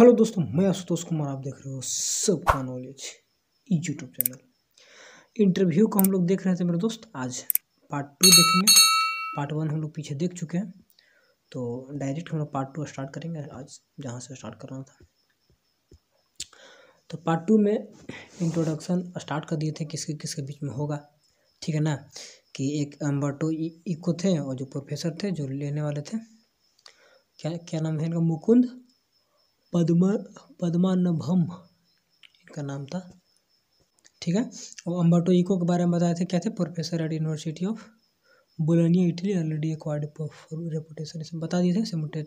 Hello दोस्तों मैं आशुतोष कुमार आप देख रहे हो सबका नॉलेज यूट्यूब चैनल इंटरव्यू को हम लोग देख रहे थे मेरे दोस्त आज पार्ट टू देखेंगे पार्ट वन हम लोग पीछे देख चुके हैं तो डायरेक्ट हम लोग पार्ट टू स्टार्ट करेंगे आज जहाँ से स्टार्ट कर रहा था तो पार्ट टू में इंट्रोडक्शन स्टार्ट कर दिए थे किसके किसके बीच में होगा ठीक है ना कि एक अम्बर्टो इको थे और जो प्रोफेसर थे जो लेने वाले थे क्या क्या नाम है इनका मुकुंद पद्म पद्मानभम का नाम था ठीक है और अम्बर्टो इको के बारे में बताए थे क्या थे professor at university of Bologna Italy already acquired reputation इसमें बता दिए थे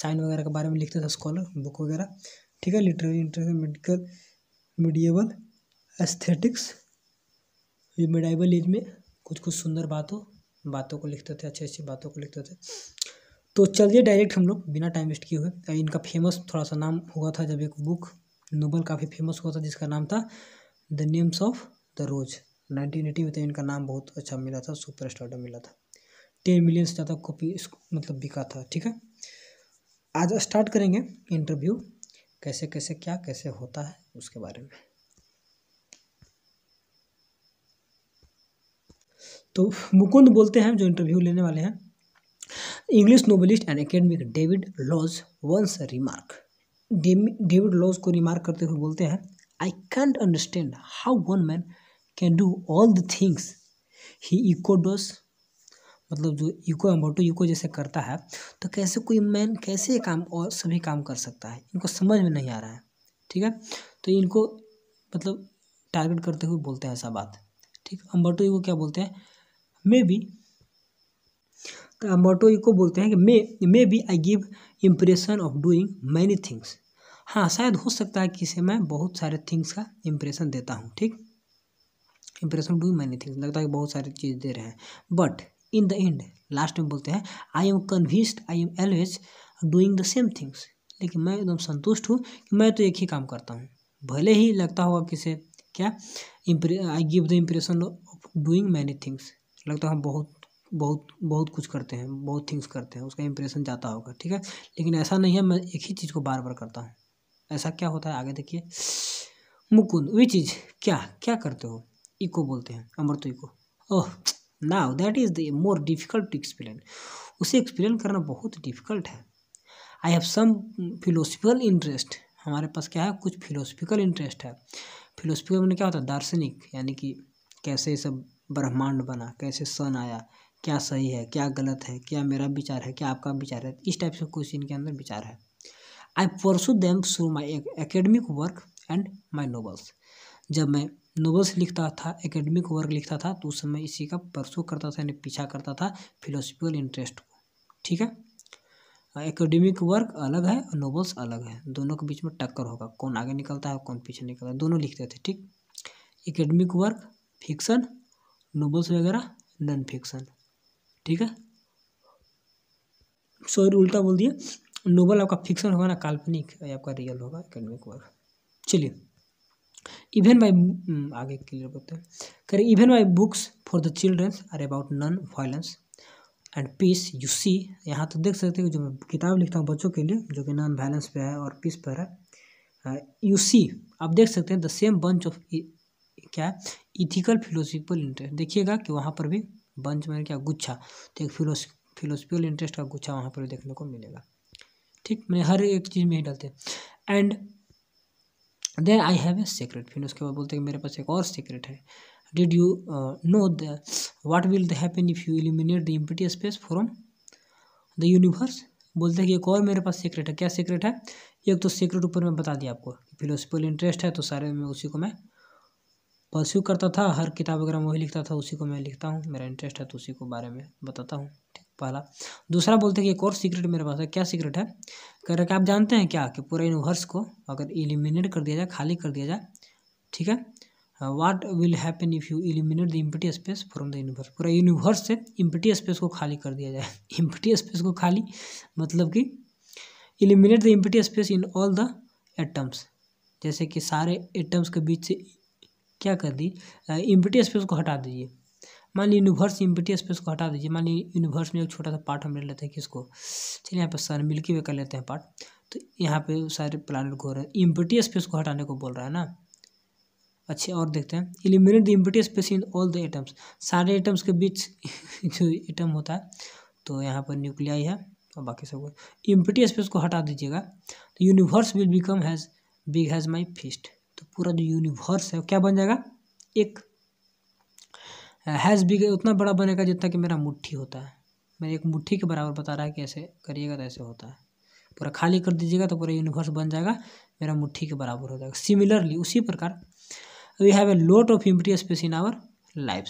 साइन वगैरह के बारे में लिखते थे स्कॉलर बुक वगैरह ठीक है literary interest medieval medieval aesthetics ये मिडाइबल एज में कुछ कुछ सुंदर बातों बातों को लिखते थे अच्छी अच्छी बातों को लिखते थे तो चलिए डायरेक्ट हम लोग बिना टाइम वेस्ट किए हुए इनका फेमस थोड़ा सा नाम हुआ था जब एक बुक नोबल काफ़ी फेमस हुआ था जिसका नाम था the names of the rose nineteen eighty में तो इनका नाम बहुत अच्छा मिला था सुपर स्टार्टअप मिला था टेन मिलियन से ज़्यादा कॉपी इसको मतलब बिका था ठीक है आज स्टार्ट करेंगे इंटरव्यू कैसे कैसे क्या कैसे होता है उसके बारे में तो मुकुंद बोलते हैं जो इंटरव्यू लेने वाले हैं English novelist and academic David Lodge once remark David Lodge को रिमार्क करते हुए बोलते हैं I can't understand how one man can do all the things he Eco does मतलब जो इको एम्बोटो इको जैसे करता है तो कैसे कोई मैन कैसे काम और सभी काम कर सकता है इनको समझ में नहीं आ रहा है ठीक है तो इनको मतलब टारगेट करते हुए बोलते हैं ऐसा बात ठीक अम्बोटो इको क्या बोलते हैं मे बी मोटो तो को बोलते हैं कि may maybe I give impression of doing many things हाँ शायद हो सकता है कि इसे मैं बहुत सारे थिंग्स का इम्प्रेशन देता हूँ ठीक इम्प्रेशन डूइंग मैनी थिंग्स लगता है कि बहुत सारी चीज़ दे रहे हैं but in the end last में बोलते हैं I am convinced I am always doing the same things लेकिन मैं एकदम संतुष्ट हूँ कि मैं तो एक ही काम करता हूँ भले ही लगता होगा किसे क्या I give the impression of doing many things लगता है हम बहुत बहुत बहुत कुछ करते हैं बहुत थिंग्स करते हैं उसका इंप्रेशन जाता होगा ठीक है लेकिन ऐसा नहीं है मैं एक ही चीज़ को बार बार करता हूँ ऐसा क्या होता है आगे देखिए मुकुंद वही चीज़ क्या क्या करते हो इको बोलते हैं Umberto Eco oh now that is the more difficult to explain उसे एक्सप्लेन करना बहुत डिफ़िकल्ट है I have some philosophical interest हमारे पास क्या है कुछ फिलोसफिकल इंटरेस्ट है फिलोसफिकल मैंने क्या होता है दार्शनिक यानी कि कैसे सब ब्रह्मांड बना कैसे सन आया क्या सही है क्या गलत है क्या मेरा विचार है क्या आपका विचार है इस टाइप से क्वेश्चन के अंदर विचार है I pursue them through my academic work and my novels जब मैं नोवल्स लिखता था एकेडमिक वर्क लिखता था तो उस समय इसी का परसू करता था यानी पीछा करता था फिलोसफिकल इंटरेस्ट को ठीक है एकेडमिक वर्क अलग है और नोबल्स अलग है दोनों के बीच में टक्कर होगा कौन आगे निकलता है कौन पीछे निकलता है दोनों लिखते थे ठीक एकेडमिक वर्क फिक्सन नोवल्स वगैरह नॉन फिक्सन ठीक है सॉरी उल्टा बोल दिया नोबल आपका फिक्शन होगा ना काल्पनिक आपका रियल होगा एकेडमिक वर्क चलिए इवन बाई हम्म, आगे क्लियर बोलते हैं करें even by books for the children's are about non violence and peace you see यहाँ तो देख सकते हो जो मैं किताब लिखता हूँ बच्चों के लिए जो कि नॉन वायलेंस पे है और पीस पर है यू uh, सी आप देख सकते हैं द सेम बंच ऑफ क्या है इथिकल फिलोसफिकल इंटरेस्ट देखिएगा कि वहाँ पर भी बंच में क्या गुच्छा तो एक फिलोस फिलोसफिकल इंटरेस्ट का गुच्छा वहाँ पर देखने को मिलेगा ठीक मैंने हर एक चीज़ में ही डालते हैं and then I have a secret फिर उसके बाद बोलते हैं मेरे पास एक और सीक्रेट है did you know the what will happen if you eliminate the empty space from the universe बोलते हैं कि एक और मेरे पास सीक्रेट है क्या सीक्रेट है एक तो सीक्रेट ऊपर मैं बता दिया आपको फिलोसफिकल इंटरेस्ट है तो सारे में उसी को मैं परस्यू करता था हर किताब वगैरह वही लिखता था उसी को मैं लिखता हूँ मेरा इंटरेस्ट है तो उसी को बारे में बताता हूँ पहला दूसरा बोलते हैं कि एक और सीक्रेट मेरे पास है क्या सीक्रेट है कह रहे कि आप जानते हैं क्या कि पूरे यूनिवर्स को अगर एलिमिनेट कर दिया जाए खाली कर दिया जाए ठीक है what will happen if you eliminate the empty space from the universe पूरा यूनिवर्स से इम्पिटी स्पेस को खाली कर दिया जाए इम्पिटी स्पेस को खाली मतलब कि eliminate the empty space in all the atoms जैसे कि सारे एटम्स के बीच से क्या कर दी इम्पिटी स्पेस को हटा दीजिए मान ली यूनिवर्स इम्पिटी स्पेस को हटा दीजिए मान ली यूनिवर्स में एक छोटा सा पार्ट हम ले लेते हैं किसको चलिए यहाँ पर सन मिल्की वे कर लेते हैं पार्ट तो यहाँ पे सारे प्लानट को रहे हैं इम्पिटी स्पेस को हटाने को बोल रहा है ना अच्छे और देखते हैं eliminate the empty space in all the atoms सारे एटम्स के बीच जो एटम होता है तो यहाँ पर न्यूक्लियाई है और बाकी सब कुछ इम्पिटी स्पेस को हटा दीजिएगा तो universe will become has big has my fist तो पूरा जो यूनिवर्स है क्या बन जाएगा एक हैज़ बिग उतना बड़ा बनेगा जितना कि मेरा मुट्ठी होता है मैंने एक मुट्ठी के बराबर बता रहा है कि ऐसे करिएगा तो ऐसे होता है पूरा खाली कर दीजिएगा तो पूरा यूनिवर्स बन जाएगा मेरा मुट्ठी के बराबर हो जाएगा सिमिलरली उसी प्रकार we have a lot of empty space in our life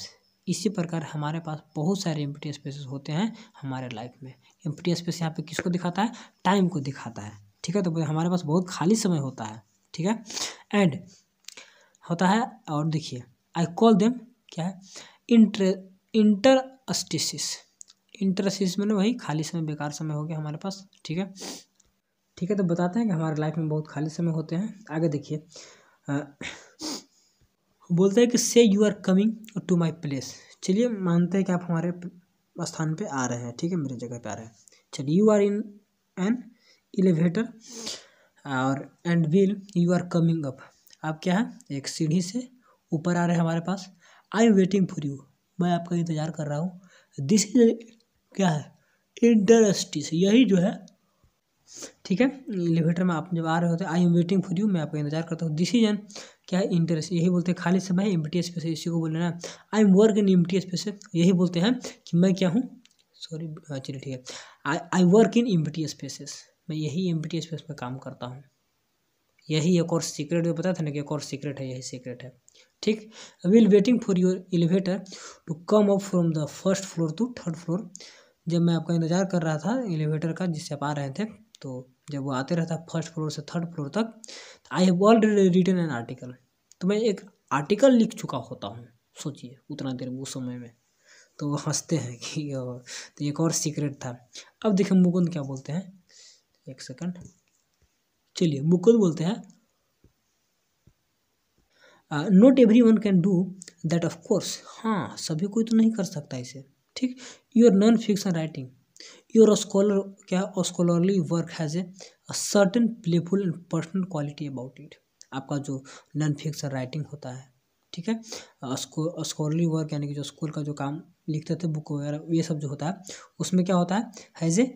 इसी प्रकार हमारे पास बहुत सारे इम्पटी स्पेसेस होते हैं हमारे लाइफ में इम्पटी स्पेस यहाँ पे किसको दिखाता है टाइम को दिखाता है ठीक है तो हमारे पास बहुत खाली समय होता है ठीक है एंड होता है और देखिए आई कॉल देम क्या है इंटर इंटरअस्टिस इंटरस्टिस मैंने वही खाली समय बेकार समय हो गया हमारे पास ठीक है ठीक है तो बताते हैं कि हमारे लाइफ में बहुत खाली समय होते हैं आगे देखिए बोलते हैं कि say you are coming to my place चलिए मानते हैं कि आप हमारे स्थान पे आ रहे हैं ठीक है मेरे जगह पे आ रहे हैं चलिए you are in an elevator और and will you are coming up आप क्या है एक सीढ़ी से ऊपर आ रहे हैं हमारे पास I am waiting for you मैं आपका इंतज़ार कर रहा हूँ दिस इज क्या है इंटरेस्टिस यही जो है ठीक है एलिवेटर में आप जब आ रहे होते हैं I am waiting for you मैं आपका इंतजार करता हूँ दिस इज एन क्या है इंटरेस्ट यही बोलते हैं खाली समय एम टी स्पेस इसी को बोलना है I am work in empty space यही बोलते हैं कि मैं क्या हूँ सॉरी चलिए ठीक है I I work in empty spaces मैं यही एम पी पे में काम करता हूँ यही एक और सीक्रेट जो बताया था ना कि एक और सीक्रेट है यही सीक्रेट है ठीक will waiting for your elevator to come up from the first floor to third floor जब मैं आपका इंतजार कर रहा था एलिवेटर का जिससे आप आ रहे थे तो जब वो आते रहता फर्स्ट फ्लोर से थर्ड फ्लोर तक I have already return an article तो मैं एक आर्टिकल लिख चुका होता हूँ सोचिए उतना देर उस समय में तो वो हंसते हैं कि तो एक और सीक्रेट था अब देखिए मुकुंद क्या बोलते हैं एक सेकंड चलिए बुक बोलते हैं not everyone can do that of course हाँ सभी कोई तो नहीं कर सकता इसे ठीक your non fiction writing your scholar क्या scholarly work has a certain playful and personal quality about it आपका जो नॉन फिक्सन राइटिंग होता है ठीक है स्कॉलरली वर्क यानी कि जो स्कूल का जो काम लिखते थे बुक वगैरह ये सब जो होता है उसमें क्या होता है हैज़ ए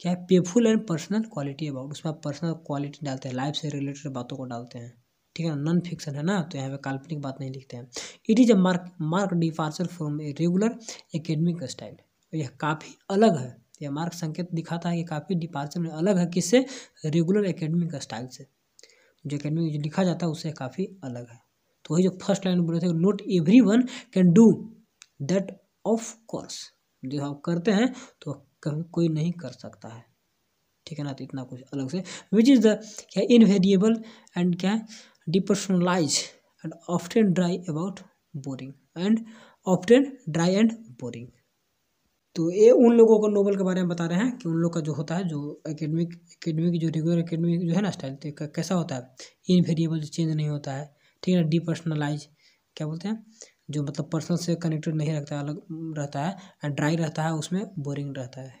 क्या है playful and personal quality about उसमें आप पर्सनल क्वालिटी डालते हैं लाइफ से रिलेटेड बातों को डालते हैं ठीक है ना नॉन फिक्शन है ना तो यहाँ पे काल्पनिक बात नहीं लिखते हैं it is a mark mark departure from a regular academic style यह काफ़ी अलग है यह मार्क संकेत दिखाता है कि काफ़ी डिपार्चर में अलग है किससे रेगुलर एकेडमिक स्टाइल से जो एकेडमिक जो लिखा जाता है उससे काफ़ी अलग है तो वही जो फर्स्ट लाइन बोले थे not everyone can do that of course जो आप करते हैं तो कभी कोई नहीं कर सकता है ठीक है ना तो इतना कुछ अलग से विच इज़ द क्या इनवेरिएबल एंड क्या depersonalize and often dry about boring and often dry and boring तो ये उन लोगों को नोबल के बारे में बता रहे हैं कि उन लोग का जो होता है जो एकेडमिक एकेडमिक जो रेगुलर एकेडमिक जो है ना स्टाइल तो कैसा होता है इनवेरिएबल चेंज नहीं होता है ठीक है ना डिपर्सनलाइज क्या बोलते हैं जो मतलब पर्सनल से कनेक्टेड नहीं रखता अलग रहता है एंड ड्राई रहता है उसमें बोरिंग रहता है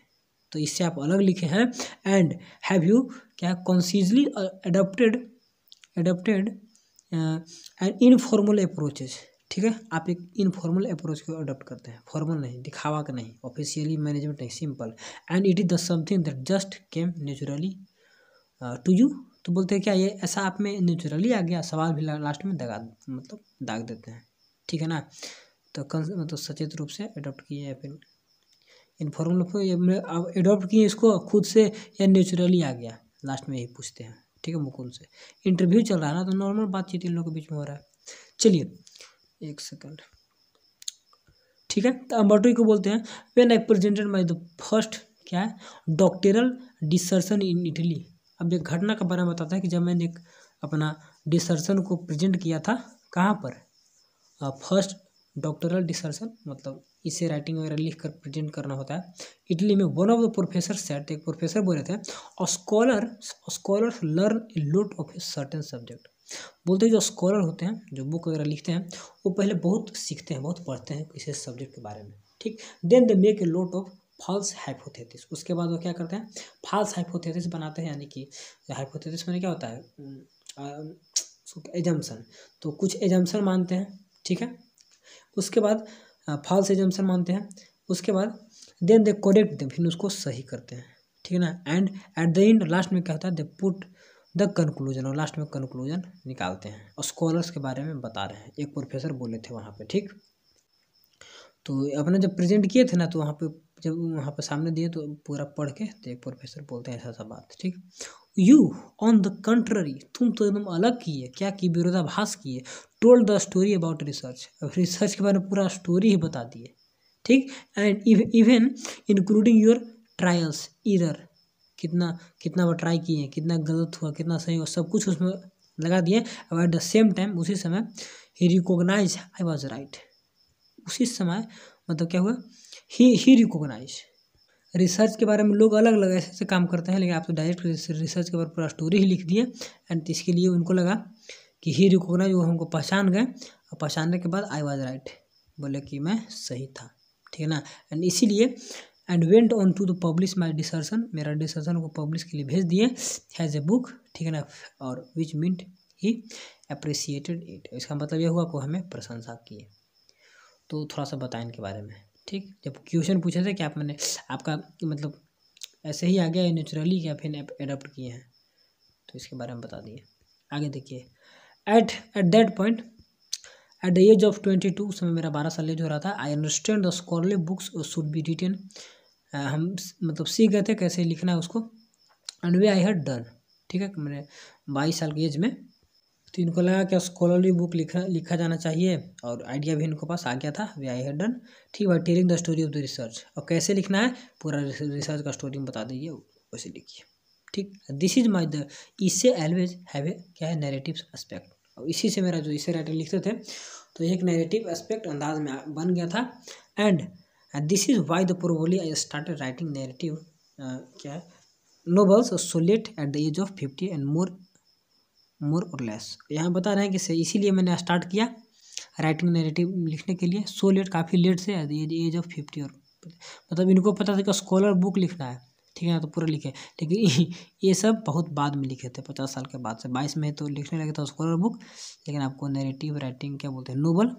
तो इससे आप अलग लिखे हैं एंड हैव यू क्या consciously adopted adopted and informal approaches ठीक है आप एक इनफॉर्मल अप्रोच को अडोप्ट करते हैं फॉर्मल नहीं दिखावा का नहीं ऑफिशियली मैनेजमेंट नहीं simple and it is the something that just came naturally to you तो बोलते हैं क्या ये ऐसा आप में नेचुरली आ गया सवाल भी लास्ट में दगा मतलब दाग देते हैं ठीक है ना तो कंस मतलब तो सचेत रूप से अडोप्ट किए या फिर इन फॉर्मूला पर अब एडोप्ट किए इसको खुद से या नेचुरली आ गया लास्ट में यही पूछते हैं ठीक है मुकुंद से इंटरव्यू चल रहा है ना तो नॉर्मल बातचीत इन लोगों के बीच में हो रहा है चलिए एक सेकंड ठीक है तो अम्बटोरी को बोलते हैं when I presented my the first क्या है डॉक्टरल डिसर्सन इन इटली अब एक घटना के बारे में बताता है कि जब मैंने एक अपना डिसर्सन को प्रेजेंट किया था कहाँ पर फर्स्ट डॉक्टरल डिसर्सन मतलब इसे राइटिंग वगैरह लिख कर प्रेजेंट करना होता है इटली में one of the professor set एक प्रोफेसर बोल रहे थे और scholar scholars learn a lot of a certain subject बोलते हैं जो स्कॉलर होते हैं जो बुक वगैरह लिखते हैं वो पहले बहुत सीखते हैं बहुत पढ़ते हैं किसी सब्जेक्ट के बारे में ठीक then they make a lot of false hypothesis उसके बाद वो क्या करते हैं फॉल्स हाइपोथेसिस बनाते हैं यानी कि हाइपोथेसिस मैंने क्या होता है एजम्सन तो कुछ एजम्सन मानते हैं ठीक है उसके बाद फॉल्स एजम्सन मानते हैं उसके बाद देन दे कोडेक्ट दे फिर उसको सही करते हैं ठीक है ना and at the end last में क्या होता है दे पुट द कंक्लूजन और लास्ट में कंक्लूजन निकालते हैं और स्कॉलर्स के बारे में बता रहे हैं एक प्रोफेसर बोले थे वहाँ पे ठीक तो अपने जब प्रेजेंट किए थे ना तो वहाँ पे जब वहाँ पे सामने दिए तो पूरा पढ़ के तो एक प्रोफेसर बोलते हैं ऐसा सा बात ठीक यू ऑन द कंट्ररी तुम तो एकदम अलग किए क्या कि विरोधाभास किए told the story about research research के बारे में पूरा स्टोरी ही बता दिए ठीक and even including your trials इधर कितना कितना वो ट्राई किए कितना गलत हुआ कितना सही हुआ सब कुछ उसमें लगा दिए और एट द सेम टाइम उसी समय ही रिकोगनाइज आई वॉज राइट उसी समय मतलब क्या हुआ ही ही रिकोगनाइज रिसर्च के बारे में लोग अलग अलग ऐसे ऐसे काम करते हैं लेकिन आप तो डायरेक्ट रिसर्च के बारे में पूरा स्टोरी ही लिख दिए एंड इसके लिए उनको लगा कि ही रिकोगनाइज वो हमको पहचान गए और पहचानने के बाद आई वॉज राइट बोले कि मैं सही था ठीक है ना एंड इसीलिए and went on to the publish my dissertation मेरा डिसर्सन को पब्लिश के लिए भेज दिए हैज़ ए बुक ठीक है ना और which meant he appreciated it इसका मतलब यह हुआ को हमें प्रशंसा किए तो थोड़ा सा बताएं इनके बारे में ठीक जब क्वेश्चन पूछे थे कि आप मैंने आपका मतलब ऐसे ही आ गया है नेचुरली या फिर एडोप्ट किए हैं तो इसके बारे में बता दिए आगे देखिए at at that point at the age of twenty two उस समय मेरा बारह साल एज हो रहा था I understand the scholarly books should be written हम मतलब सीख गए थे कैसे लिखना है उसको and way I had done ठीक है मैंने बाईस साल की एज में तो इनको लगा कि स्कॉलरली बुक लिखा लिखा जाना चाहिए और आइडिया भी इनके पास आ गया था वे आई हेड डन ठीक है telling the story of the research और कैसे लिखना है पूरा रिसर्च का स्टोरी बता दीजिए वैसे लिखिए ठीक दिस इज माई द इससे एलवेज हैव ए क्या है नेरेटिव एस्पेक्ट और इसी से मेरा जो इसे राइटर लिखते थे तो एक नेगेटिव एस्पेक्ट अंदाज में बन गया था and this is why the probably I start writing negative क्या है novels so late at the age of fifty and more more और लेस यहाँ बता रहे हैं कि इसीलिए मैंने स्टार्ट किया राइटिंग नेरेटिव लिखने के लिए सो लेट काफ़ी लेट से एज ऑफ फिफ्टी और मतलब इनको पता था कि स्कॉलर बुक लिखना है ठीक है ना तो पूरा लिखे लेकिन ये सब बहुत बाद में लिखे थे पचास साल के बाद से बाईस में तो लिखने लगे था स्कॉलर बुक लेकिन आपको नेरेटिव राइटिंग क्या बोलते हैं नोबल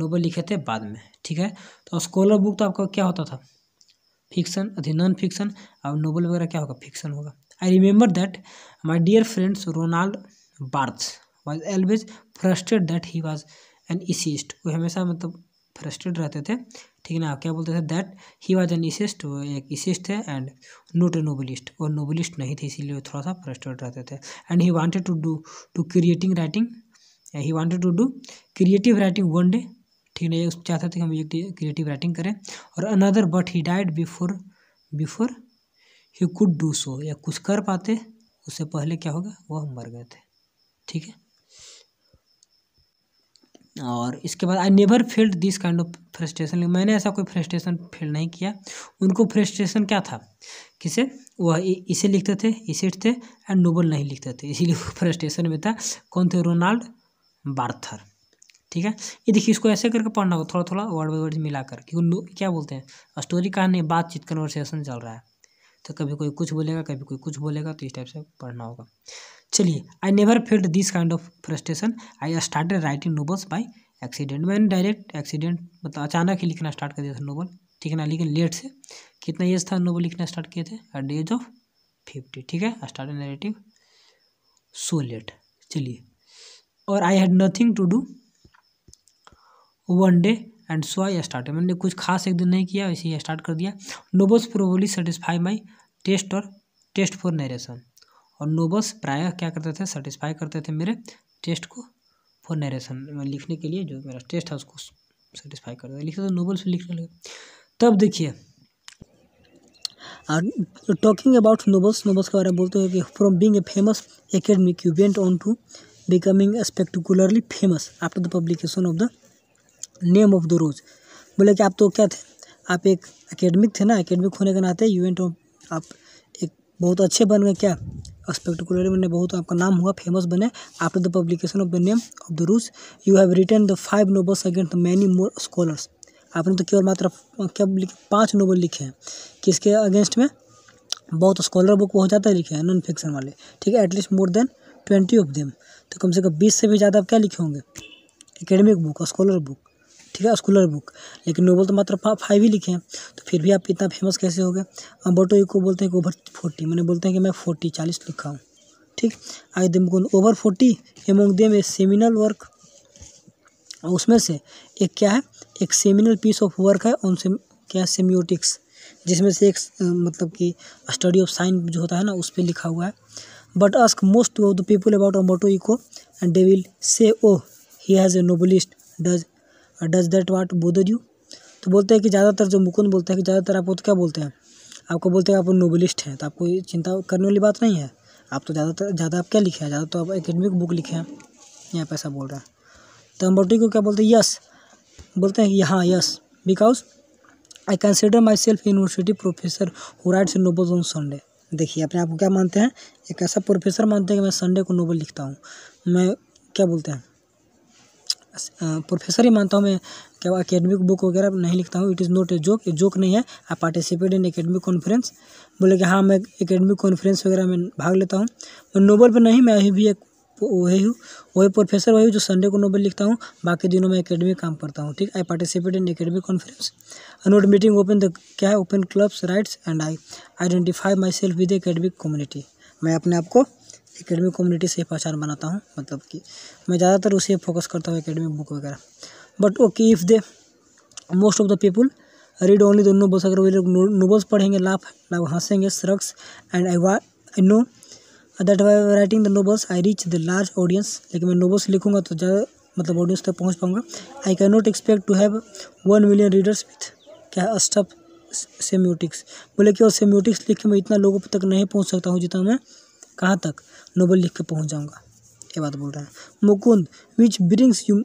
नोबल लिखे थे बाद में ठीक है तो स्कॉलर बुक तो आपका क्या होता था फिक्सन अभी नॉन फिक्सन और नोबल वगैरह क्या होगा फिक्सन होगा I remember that my dear friends Ronald Barthes was always frustrated that he was an atheist. वो हमेशा मतलब फ्रस्टेड रहते थे ठीक है ना क्या बोलते थे that he was an essayist वो एक इसिस्ट है एंड नोट ए नोबलिस्ट वो नोबलिस्ट नहीं थे इसीलिए थोड़ा सा फ्रस्टेड रहते थे and he wanted to do to creating writing he wanted to do creative writing one day ठीक ना ये चाहते थे कि हम एक क्रिएटिव राइटिंग करें और another but he died before before he could do so या कुछ कर पाते उससे पहले क्या होगा वह मर गए थे ठीक है और इसके बाद I never felt this kind of frustration मैंने ऐसा कोई फ्रस्ट्रेशन फील नहीं किया उनको फ्रस्ट्रेशन क्या था किसे वह इसे लिखते थे इसे थे एंड नोबल नहीं लिखते थे इसीलिए फ्रस्ट्रेशन में था कौन थे रोनाल्ड बार्थर ठीक है ये देखिए इसको ऐसे करके पढ़ना होगा थोड़ा थोड़ा वर्ड बाई वर्ड मिला कर क्योंकि क्या बोलते हैं स्टोरी कहानी बातचीत कन्वर्सेशन चल रहा है तो कभी कोई कुछ बोलेगा कभी कोई कुछ बोलेगा तो इस टाइप से पढ़ना होगा चलिए I never felt this kind of frustration I started writing novels by accident मैंने डायरेक्ट एक्सीडेंट मतलब अचानक ही लिखना स्टार्ट कर दिया था नोबल ठीक है ना लेकिन लेट से कितना एज था नोबल लिखना स्टार्ट किए थे at the age of fifty ठीक है स्टार्ट नेरेटिव सो लेट चलिए और I had nothing to do one day and so I start मैंने कुछ खास एक दिन नहीं किया वैसे ही स्टार्ट कर दिया novels probably satisfy my taste और टेस्ट फॉर नरेशन और नोबल्स प्राय क्या करते थे सेटिस्फाई करते थे मेरे टेस्ट को फॉर नरेशन लिखने के लिए जो मेरा टेस्ट था उसको सेटिस्फाई करते थे लिखते थे नोबल्स लिखने लगे तब देखिए टॉकिंग अबाउट नोबल्स नोबल्स के बारे में बोलते हैं कि from being a famous academic you went on to becoming spectacularly famous after the publication of the name of the rose बोले कि आप तो क्या थे आप एक एकेडमिक थे ना एकेडमिक होने के नाते इवेंट आप एक बहुत अच्छे बन गए क्या स्पेक्टिकुलर बने बहुत आपका नाम हुआ फेमस बने after the publication of the name of the rose you have return the five novels against many more scholars आपने तो केवल मात्र क्या लिखे पाँच नोबल लिखे हैं किसके अगेंस्ट में बहुत स्कॉलर बुक हो जाता है लिखे हैं नॉन फिक्शन वाले ठीक है at least more than twenty of them तो कम से कम बीस से भी ज़्यादा आप क्या लिखे होंगे एकेडमिक बुक स्कॉलर बुक ठीक है स्कूलर बुक लेकिन नोबल तो मात्र फाइव ही लिखे हैं तो फिर भी आप इतना फेमस कैसे हो गए एक को बोलते हैं कि ओवर फोर्टी मैंने बोलते हैं कि मैं फोर्टी चालीस लिखा हूँ ठीक आगे they over forty among they a seminal work उसमें से एक क्या है एक सेमिनल पीस ऑफ वर्क है ऑन सेम क्या सेमियोटिक्स जिसमें से एक मतलब कि स्टडी ऑफ साइन जो होता है ना उस पर लिखा हुआ है but ask most of the people about Umberto Eco and they will say oh he has a novelist does does that what bother you तो बोलते हैं कि ज़्यादातर जो मुकुंद बोलते हैं कि ज़्यादातर वो तो क्या बोलते हैं आपको बोलते हैं आप नोबलिस्ट हैं तो आपको चिंता करने वाली बात नहीं है आप तो ज़्यादातर ज़्यादा आप क्या लिखे हैं ज़्यादा तो आप एकेडमिक बुक लिखे हैं यहाँ पर ऐसा बोल रहा है तो अम्बोटी को क्या बोलते हैं यस बोलते हैं कि हाँ yes because I consider myself university professor who writes novel on Sunday देखिए अपने आप को क्या मानते हैं एक ऐसा प्रोफेसर मानते हैं कि मैं संडे को नोबल लिखता हूँ मैं क्या बोलते हैं प्रोफेसर ही मानता हूँ मैं क्या अकेडमिक बुक वगैरह नहीं लिखता हूँ it is not a joke a joke नहीं है I participate in academic conference बोले कि हाँ मैं एकेडमिक कॉन्फ्रेंस वगैरह में भाग लेता हूँ नोबल तो पर नहीं मैं अभी भी एक वही हूँ वही प्रोफेसर वही हूँ जो संडे को नोबल लिखता हूँ बाकी दिनों में एकेडमिक काम करता हूँ ठीक I participate in academic conference not meeting open the क्या है open clubs writes and I identify myself with academic community मैं अपने आप को एकेडमी कम्युनिटी से पहचान बनाता हूँ मतलब कि मैं ज़्यादातर उसे फोकस करता हूँ एकेडमी बुक वगैरह but okay if they most of the people read only the novels अगर वो लोग नोबल्स पढ़ेंगे लाफ लाभ हंसेंगे सरक्स एंड आई वा I know that why writing the novels I reach the large audience लेकिन मैं नोबल्स लिखूंगा तो ज़्यादा मतलब ऑडियंस तक पहुँच पाऊँगा I can not expect to have one million readers with क्या अस्टअप सेम्योटिक्स बोले कि और सेम्योटिक्स लिख के मैं इतना लोगों तक नहीं पहुँच सकता हूँ जितना मैं कहाँ तक नोबल लिख कर पहुँच जाऊँगा ये बात बोल रहा है Mukund which brings you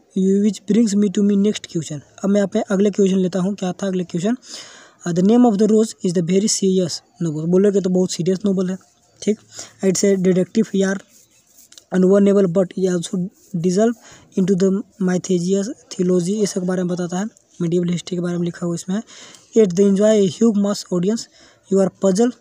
which brings me to me next question अब मैं आप अगले क्वेश्चन लेता हूँ क्या था अगले question the name of the rose is the very serious novel बोलोगे तो बहुत सीरियस नोबल है ठीक इट्स ए डिडक्टिव यार अनवर्नेबल बट ये ऑल्सो डिजल्व टू द माइथेजियस थियोलॉजी ये सब बारे में बताता है मीडियबल हिस्ट्री के बारे में लिखा हुआ इसमें at the enjoy a huge mass audience you are puzzle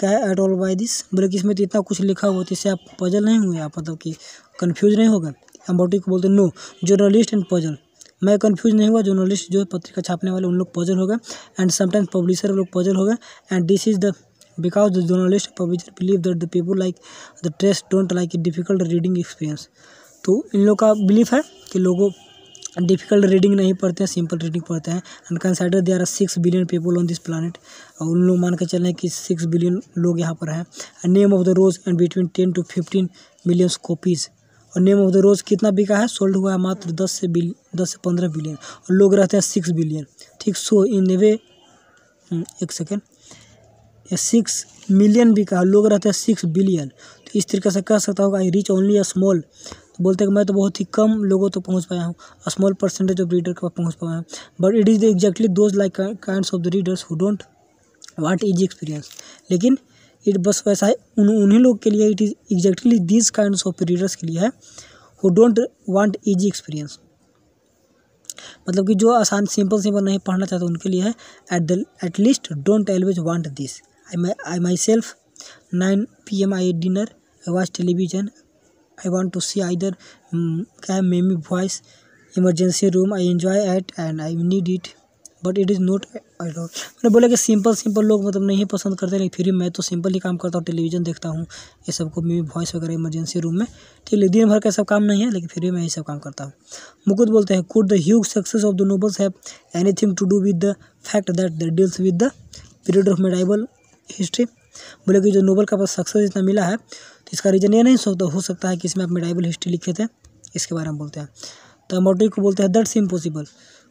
क्या है एट ऑल बाय दिस बोले कि इसमें तो इतना कुछ लिखा हुआ तो इससे आप पजल नहीं हुए आप मतलब कि कन्फ्यूज नहीं होगा अम्बोटी को बोलते नो जर्नलिस्ट एंड पजल मैं कन्फ्यूज नहीं हुआ जर्नलिस्ट जो पत्रिका छापने वाले उन लोग पजल हो गए एंड समटाइम्स पब्लिशर लोग पजल हो गए and this is the because the journalist publisher believe that the people like the trash don't like a difficult reading experience तो इन लोग का बिलीफ है कि लोगों डिफिकल्ट रीडिंग नहीं पढ़ते हैं सिंपल रीडिंग पढ़ते हैं and consider they are six billion people on this planet और उन लोग मान के चल रहे हैं कि सिक्स बिलियन लोग यहाँ पर हैं name of the rose and between ten to fifteen millions copies और नेम ऑफ द रोज़ कितना बिका है सोल्ड हुआ है मात्र दस से बिल दस से पंद्रह बिलियन और लोग रहते हैं सिक्स बिलियन ठीक सो इन ए वे एक सेकेंड सिक्स मिलियन भी कहा लोग रहते हैं सिक्स बिलियन तो इस तरीके से कह सकता होगा I reach only a small बोलते हैं कि मैं तो बहुत ही कम लोगों तक तो पहुँच पाया हूँ स्मॉल परसेंटेज ऑफ रीडर के पास पहुँच पाया हूँ but it is the exactly those like kind of the readers who don't want easy experience लेकिन इट बस वैसा है उन उन्हीं लोग के लिए it is exactly this kind of readers के लिए है who don't want easy experience मतलब कि जो आसान सिंपल सिंपल नहीं पढ़ना चाहते उनके लिए है at the at least don't always want this I myself nine P M I dinner I watch television want to see I there um, a मेमी voice emergency room I enjoy it and I need it but it is not I डॉट मैंने बोला कि simple simple लोग मतलब नहीं पसंद करते लेकिन फिर भी मैं तो सिंपल ही काम करता हूँ टेलीविजन देखता हूँ ये सबको मेरी वॉइस वगैरह इमरजेंसी रूम में ठीक है दिन भर का सब काम नहीं है लेकिन फिर भी मैं ये सब काम करता हूँ मुकुद बोलते हैं could the huge success of the novels have thing to do with the fact that the deals with the period of medieval history बोले कि जो नोबल का सक्सेस इतना मिला है तो इसका रीज़न ये नहीं सकता हो सकता है कि इसमें आप मेडाइबल हिस्ट्री लिखे थे इसके बारे में बोलते हैं तो मोटिव को बोलते हैं दैट्स इम्पॉसिबल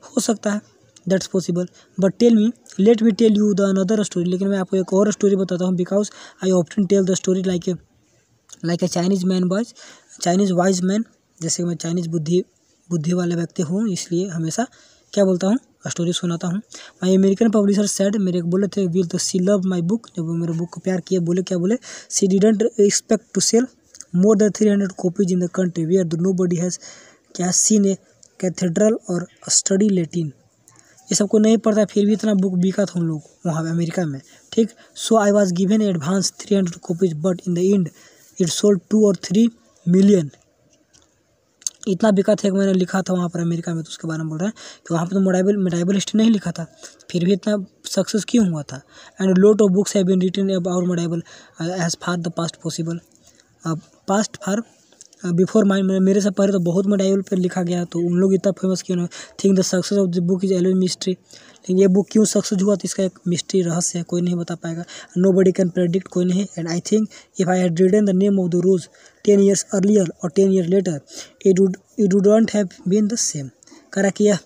हो सकता है that's possible but tell me let me tell you the another story लेकिन मैं आपको एक और स्टोरी बताता हूँ because I often tell the story like a like a Chinese man was Chinese wise man जैसे कि मैं चाइनीज बुद्धि बुद्धि वाला व्यक्ति हूँ इसलिए हमेशा क्या बोलता हूँ स्टोरी सुनाता हूँ माई अमेरिकन पब्लिशर सेड मेरे को बोले थे विल तो सी लव माई बुक जब वो मेरे बुक को प्यार किया बोले क्या बोले she didn't expect to sell more than three hundred copies in the country where the nobody has क्या seen a cathedral or study Latin ये सबको नहीं पढ़ता फिर भी इतना बुक बिका था उन लोग वहाँ अमेरिका में ठीक so I was given advance three hundred copies but in the end it sold two or three million इतना बिका था कि मैंने लिखा था वहाँ पर अमेरिका में तो उसके बारे में बोल रहे हैं कि वहाँ पर तो मोडाइबल मोडाइबल हिस्ट्री नहीं लिखा था फिर भी इतना सक्सेस क्यों हुआ था and lot of books have been written medieval as far the past possible past far before my मेरे से पहले तो बहुत मेडाइवल पर लिखा गया तो उन लोग इतना फेमस क्यों ना think the success of the book is also mystery लेकिन ये बुक क्यों सक्सेस हुआ तो इसका एक मिस्ट्री रहस्य है कोई नहीं बता पाएगा नो बडी कैन प्रेडिक्ट कोई नहीं and I think if I had written the name of the rose ten years earlier or ten year later it would it have been the same करा कि यह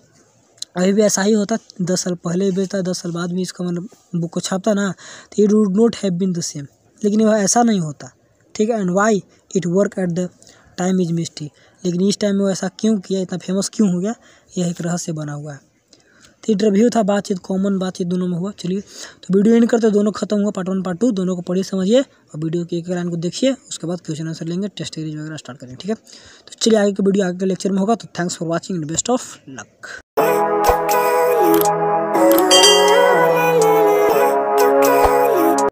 अभी भी ऐसा ही होता दस साल पहले भी बेचता दस साल बाद भी इसका मतलब बुक को छापता ना तो it would not have been the same लेकिन वह ऐसा नहीं होता ठीक है and why it work at the time is mystery लेकिन इस टाइम में वो ऐसा क्यों किया इतना फेमस क्यों हो गया यह एक रहस्य बना हुआ है तो इंटरव्यू था बातचीत कॉमन बातचीत दोनों में हुआ चलिए तो वीडियो एंड करते दोनों खत्म हुआ पार्ट वन पार्ट टू दोनों को पढ़िए समझिए और वीडियो के एक लाइन को देखिए उसके बाद क्वेश्चन आंसर लेंगे टेस्ट सीरीज वगैरह स्टार्ट करेंगे ठीक है तो चलिए आगे के वीडियो आगे के लेक्चर में होगा तो thanks for watching best of luck